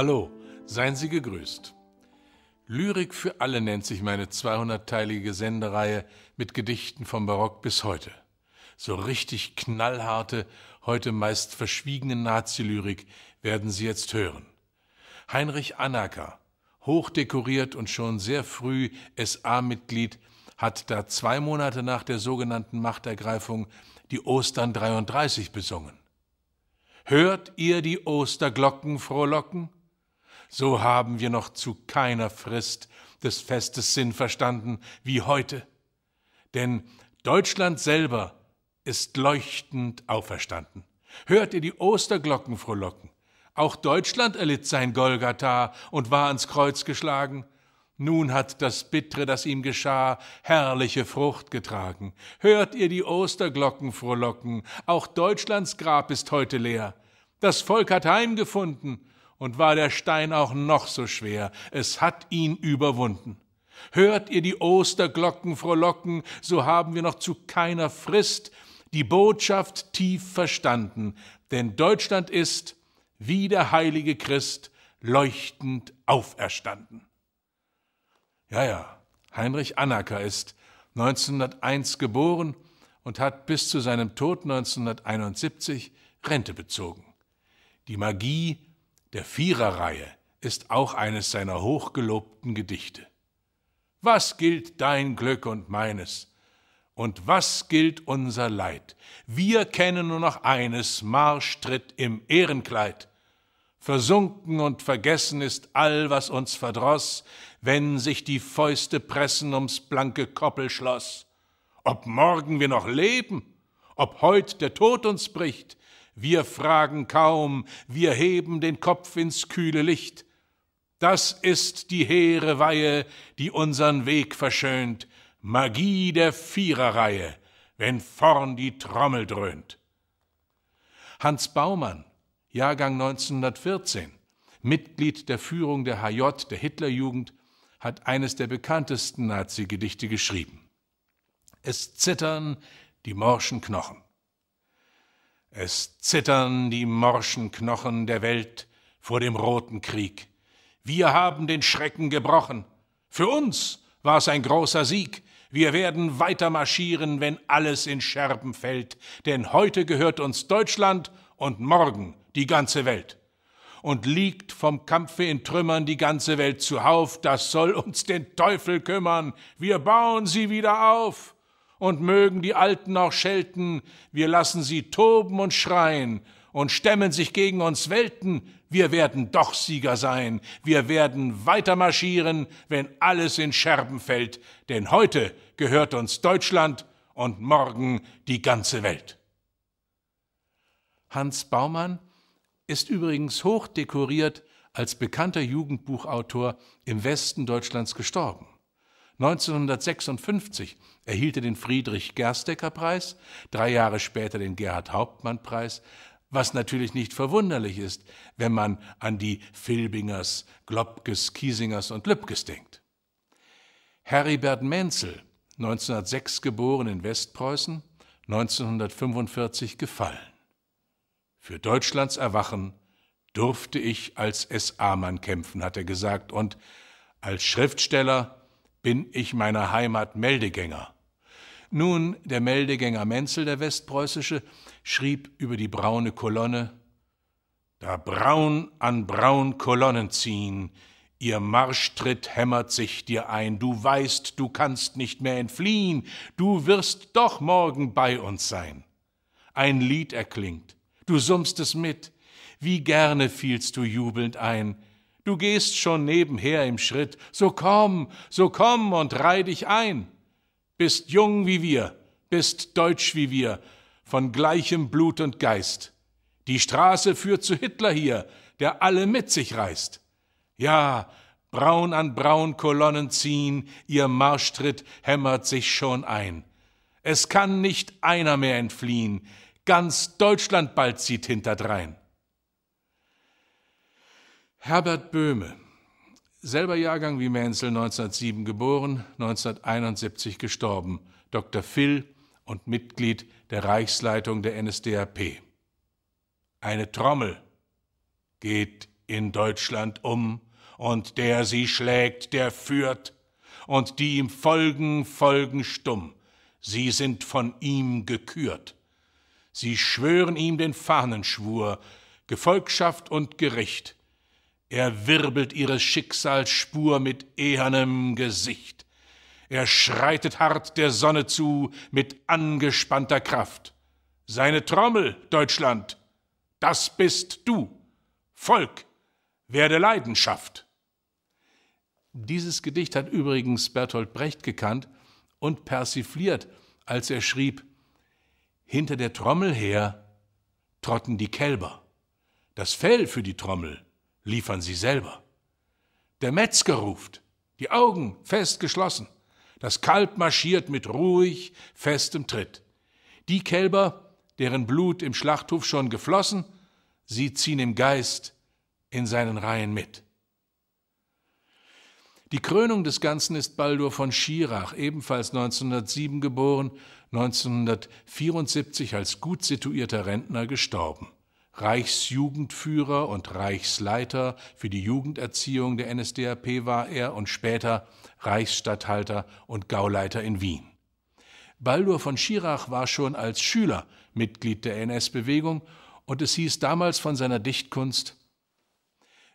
Hallo, seien Sie gegrüßt. Lyrik für alle nennt sich meine 200-teilige Sendereihe mit Gedichten vom Barock bis heute. So richtig knallharte, heute meist verschwiegene Nazi-Lyrik werden Sie jetzt hören. Heinrich Anacker, hochdekoriert und schon sehr früh SA-Mitglied, hat da zwei Monate nach der sogenannten Machtergreifung die Ostern 33 besungen. Hört ihr die Osterglocken frohlocken? So haben wir noch zu keiner Frist des Festes Sinn verstanden wie heute. Denn Deutschland selber ist leuchtend auferstanden. Hört ihr die Osterglocken frohlocken? Auch Deutschland erlitt sein Golgatha und war ans Kreuz geschlagen. Nun hat das Bittre, das ihm geschah, herrliche Frucht getragen. Hört ihr die Osterglocken frohlocken? Auch Deutschlands Grab ist heute leer. Das Volk hat heimgefunden und war der Stein auch noch so schwer, es hat ihn überwunden. Hört ihr die Osterglocken frohlocken, so haben wir noch zu keiner Frist die Botschaft tief verstanden, denn Deutschland ist, wie der heilige Christ, leuchtend auferstanden. Ja, ja, Heinrich Annacker ist 1901 geboren und hat bis zu seinem Tod 1971 Rente bezogen. Die Magie der Viererreihe, ist auch eines seiner hochgelobten Gedichte. Was gilt dein Glück und meines? Und was gilt unser Leid? Wir kennen nur noch eines Marschtritt im Ehrenkleid. Versunken und vergessen ist all, was uns verdross, wenn sich die Fäuste pressen ums blanke Koppelschloss. Ob morgen wir noch leben, ob heut der Tod uns bricht, wir fragen kaum, wir heben den Kopf ins kühle Licht. Das ist die hehre Weihe, die unseren Weg verschönt, Magie der Viererreihe, wenn vorn die Trommel dröhnt. Hans Baumann, Jahrgang 1914, Mitglied der Führung der HJ, der Hitlerjugend, hat eines der bekanntesten Nazi-Gedichte geschrieben. Es zittern die morschen Knochen. Es zittern die morschen Knochen der Welt vor dem roten Krieg. Wir haben den Schrecken gebrochen. Für uns war es ein großer Sieg. Wir werden weiter marschieren, wenn alles in Scherben fällt. Denn heute gehört uns Deutschland und morgen die ganze Welt. Und liegt vom Kampfe in Trümmern die ganze Welt zuhauf, das soll uns den Teufel kümmern. Wir bauen sie wieder auf und mögen die Alten auch schelten, wir lassen sie toben und schreien und stemmen sich gegen uns Welten, wir werden doch Sieger sein, wir werden weiter marschieren, wenn alles in Scherben fällt, denn heute gehört uns Deutschland und morgen die ganze Welt. Hans Baumann ist übrigens hoch dekoriert als bekannter Jugendbuchautor im Westen Deutschlands gestorben. 1956 erhielt er den Friedrich-Gerstecker-Preis, drei Jahre später den Gerhard-Hauptmann-Preis, was natürlich nicht verwunderlich ist, wenn man an die Filbingers, Globkes, Kiesingers und Lübkes denkt. Heribert Menzel, 1906 geboren in Westpreußen, 1945 gefallen. Für Deutschlands Erwachen durfte ich als SA-Mann kämpfen, hat er gesagt, und als Schriftsteller bin ich meiner Heimat Meldegänger. Nun, der Meldegänger Menzel, der Westpreußische, schrieb über die braune Kolonne, da braun an braun Kolonnen ziehen, ihr Marschtritt hämmert sich dir ein, du weißt, du kannst nicht mehr entfliehen, du wirst doch morgen bei uns sein. Ein Lied erklingt, du summst es mit, wie gerne fielst du jubelnd ein, Du gehst schon nebenher im Schritt. So komm, so komm und reih dich ein. Bist jung wie wir, bist deutsch wie wir, von gleichem Blut und Geist. Die Straße führt zu Hitler hier, der alle mit sich reißt. Ja, braun an braun Kolonnen ziehen, ihr Marschtritt hämmert sich schon ein. Es kann nicht einer mehr entfliehen, ganz Deutschland bald zieht hinterdrein. Herbert Böhme, selber Jahrgang wie Menzel, 1907 geboren, 1971 gestorben, Dr. Phil und Mitglied der Reichsleitung der NSDAP. Eine Trommel geht in Deutschland um, und der sie schlägt, der führt, und die ihm folgen, folgen stumm, sie sind von ihm gekürt. Sie schwören ihm den Fahnenschwur, Gefolgschaft und Gericht, er wirbelt ihre Schicksalsspur mit ehernem Gesicht. Er schreitet hart der Sonne zu mit angespannter Kraft. Seine Trommel, Deutschland, das bist du. Volk, werde Leidenschaft. Dieses Gedicht hat übrigens Bertolt Brecht gekannt und persifliert, als er schrieb: Hinter der Trommel her trotten die Kälber. Das Fell für die Trommel liefern sie selber. Der Metzger ruft, die Augen fest geschlossen. Das Kalb marschiert mit ruhig, festem Tritt. Die Kälber, deren Blut im Schlachthof schon geflossen, sie ziehen im Geist in seinen Reihen mit. Die Krönung des Ganzen ist Baldur von Schirach, ebenfalls 1907 geboren, 1974 als gut situierter Rentner gestorben. Reichsjugendführer und Reichsleiter für die Jugenderziehung der NSDAP war er und später Reichsstatthalter und Gauleiter in Wien. Baldur von Schirach war schon als Schüler Mitglied der NS-Bewegung und es hieß damals von seiner Dichtkunst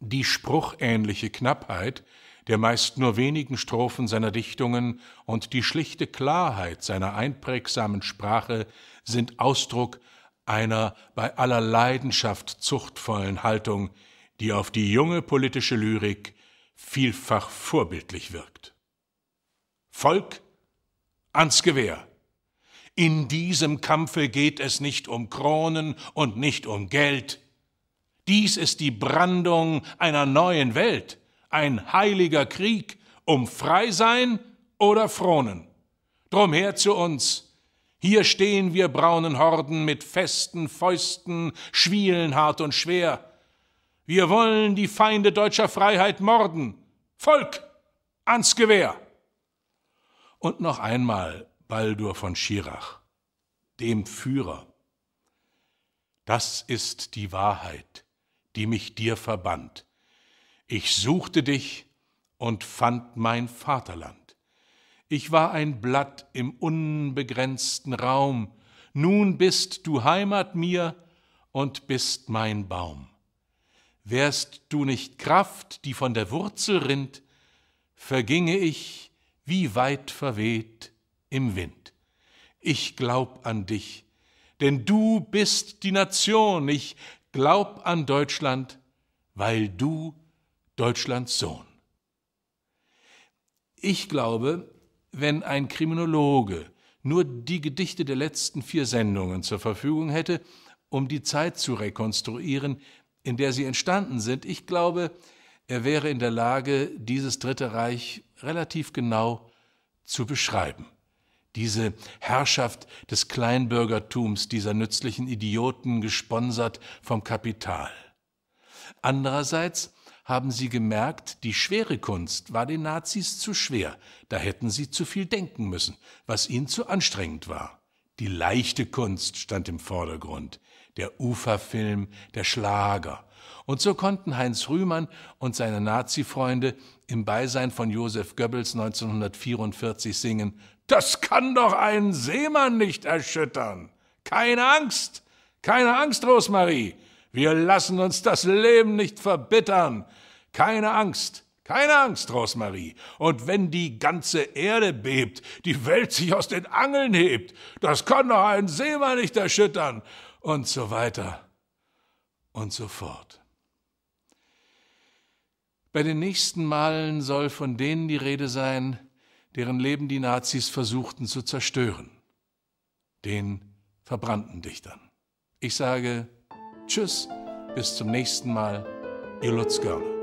die spruchähnliche Knappheit, der meist nur wenigen Strophen seiner Dichtungen und die schlichte Klarheit seiner einprägsamen Sprache sind Ausdruck einer bei aller Leidenschaft zuchtvollen Haltung, die auf die junge politische Lyrik vielfach vorbildlich wirkt. Volk ans Gewehr. In diesem Kampfe geht es nicht um Kronen und nicht um Geld. Dies ist die Brandung einer neuen Welt, ein heiliger Krieg um Freisein oder Fronen. Drum her zu uns, hier stehen wir braunen Horden mit festen Fäusten, schwielen hart und schwer. Wir wollen die Feinde deutscher Freiheit morden. Volk, ans Gewehr! Und noch einmal Baldur von Schirach, dem Führer. Das ist die Wahrheit, die mich dir verband. Ich suchte dich und fand mein Vaterland. Ich war ein Blatt im unbegrenzten Raum. Nun bist du Heimat mir und bist mein Baum. Wärst du nicht Kraft, die von der Wurzel rinnt, verginge ich wie weit verweht im Wind. Ich glaub an dich, denn du bist die Nation. Ich glaub an Deutschland, weil du Deutschlands Sohn. Ich glaube, wenn ein Kriminologe nur die Gedichte der letzten vier Sendungen zur Verfügung hätte, um die Zeit zu rekonstruieren, in der sie entstanden sind. Ich glaube, er wäre in der Lage, dieses Dritte Reich relativ genau zu beschreiben. Diese Herrschaft des Kleinbürgertums dieser nützlichen Idioten, gesponsert vom Kapital. Andererseits haben sie gemerkt, die schwere Kunst war den Nazis zu schwer, da hätten sie zu viel denken müssen, was ihnen zu anstrengend war. Die leichte Kunst stand im Vordergrund, der Uferfilm, der Schlager. Und so konnten Heinz Rühmann und seine Nazi-Freunde im Beisein von Josef Goebbels 1944 singen, das kann doch einen Seemann nicht erschüttern. Keine Angst, keine Angst, Rosmarie. Wir lassen uns das Leben nicht verbittern. Keine Angst, keine Angst, Rosmarie. Und wenn die ganze Erde bebt, die Welt sich aus den Angeln hebt, das kann doch ein Seemann nicht erschüttern. Und so weiter und so fort. Bei den nächsten Malen soll von denen die Rede sein, deren Leben die Nazis versuchten zu zerstören, den verbrannten Dichtern. Ich sage Tschüss, bis zum nächsten Mal, ihr Lutz Görner.